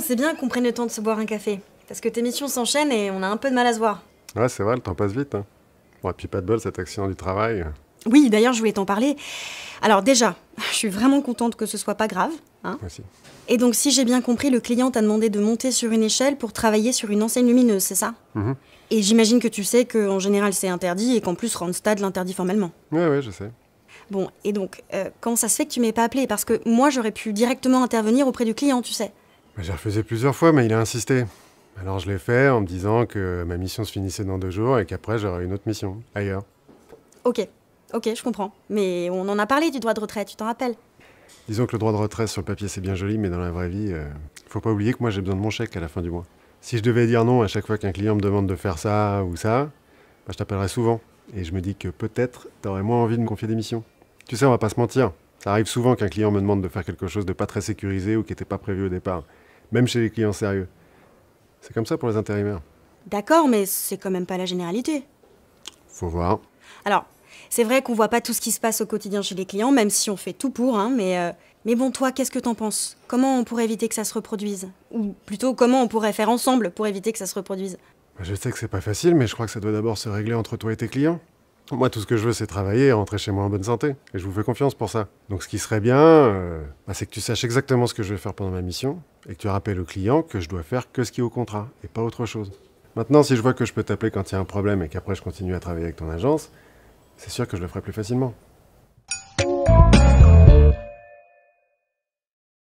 c'est bien qu'on prenne le temps de se boire un café. Parce que tes missions s'enchaînent et on a un peu de mal à se voir. Ouais, c'est vrai, le temps passe vite. Hein. Bon, et puis pas de bol, cet accident du travail. Oui, d'ailleurs, je voulais t'en parler. Alors déjà, je suis vraiment contente que ce soit pas grave. Hein Merci. Et donc, si j'ai bien compris, le client t'a demandé de monter sur une échelle pour travailler sur une enseigne lumineuse, c'est ça mhm. Et j'imagine que tu sais qu'en général, c'est interdit et qu'en plus, Randstad l'interdit formellement. Ouais, ouais, je sais. Bon, et donc, euh, quand ça se fait que tu m'aies pas appelé Parce que moi, j'aurais pu directement intervenir auprès du client, tu sais. J'ai refusé plusieurs fois, mais il a insisté. Alors je l'ai fait en me disant que ma mission se finissait dans deux jours et qu'après j'aurais une autre mission, ailleurs. Ok, ok, je comprends. Mais on en a parlé du droit de retrait, tu t'en rappelles Disons que le droit de retrait sur le papier c'est bien joli, mais dans la vraie vie, euh, faut pas oublier que moi j'ai besoin de mon chèque à la fin du mois. Si je devais dire non à chaque fois qu'un client me demande de faire ça ou ça, bah, je t'appellerais souvent. Et je me dis que peut-être t'aurais moins envie de me confier des missions. Tu sais, on va pas se mentir. Ça arrive souvent qu'un client me demande de faire quelque chose de pas très sécurisé ou qui n'était pas prévu au départ même chez les clients sérieux. C'est comme ça pour les intérimaires. D'accord, mais c'est quand même pas la généralité. Faut voir. Alors, c'est vrai qu'on voit pas tout ce qui se passe au quotidien chez les clients, même si on fait tout pour, hein, mais, euh, mais bon, toi, qu'est-ce que t'en penses Comment on pourrait éviter que ça se reproduise Ou plutôt, comment on pourrait faire ensemble pour éviter que ça se reproduise bah, Je sais que c'est pas facile, mais je crois que ça doit d'abord se régler entre toi et tes clients. Moi, tout ce que je veux, c'est travailler et rentrer chez moi en bonne santé. Et je vous fais confiance pour ça. Donc, ce qui serait bien, euh, bah, c'est que tu saches exactement ce que je vais faire pendant ma mission et que tu rappelles au client que je dois faire que ce qui est au contrat et pas autre chose. Maintenant, si je vois que je peux t'appeler quand il y a un problème et qu'après je continue à travailler avec ton agence, c'est sûr que je le ferai plus facilement.